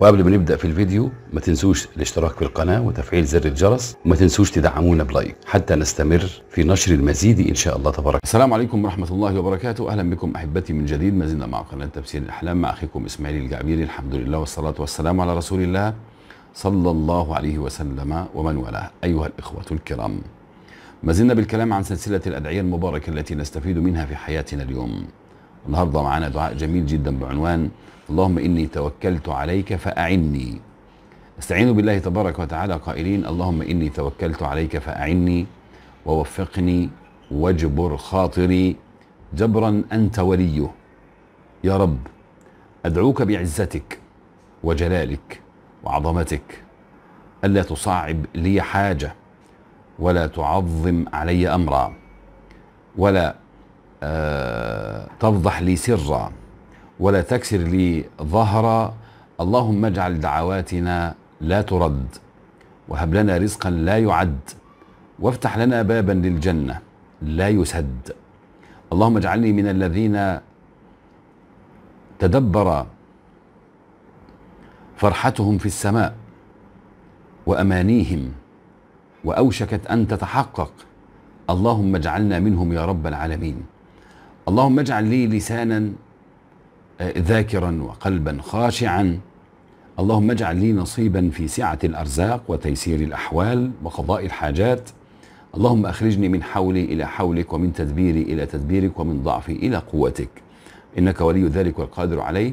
وقبل ما نبدا في الفيديو ما تنسوش الاشتراك في القناه وتفعيل زر الجرس وما تنسوش تدعمونا بلايك حتى نستمر في نشر المزيد ان شاء الله تبارك السلام عليكم ورحمه الله وبركاته اهلا بكم احبتي من جديد ما زلنا مع قناه تفسير الاحلام مع اخيكم اسماعيل الجعبيري الحمد لله والصلاه والسلام على رسول الله صلى الله عليه وسلم ومن والاه أيها الإخوة الكرام ما زلنا بالكلام عن سلسلة الأدعية المباركة التي نستفيد منها في حياتنا اليوم النهاردة معنا دعاء جميل جدا بعنوان اللهم إني توكلت عليك فأعني استعينوا بالله تبارك وتعالى قائلين اللهم إني توكلت عليك فأعني ووفقني واجبر خاطري جبرا أنت وليه يا رب أدعوك بعزتك وجلالك وعظمتك ألا تصعب لي حاجة ولا تعظم علي أمرا ولا آه تفضح لي سرا ولا تكسر لي ظهرا اللهم اجعل دعواتنا لا ترد وهب لنا رزقا لا يعد وافتح لنا بابا للجنة لا يسد اللهم اجعلني من الذين تدبر فرحتهم في السماء وامانيهم واوشكت ان تتحقق اللهم اجعلنا منهم يا رب العالمين اللهم اجعل لي لسانا آه، ذاكرا وقلبا خاشعا اللهم اجعل لي نصيبا في سعه الارزاق وتيسير الاحوال وقضاء الحاجات اللهم اخرجني من حولي الى حولك ومن تدبيري الى تدبيرك ومن ضعفي الى قوتك انك ولي ذلك والقادر عليه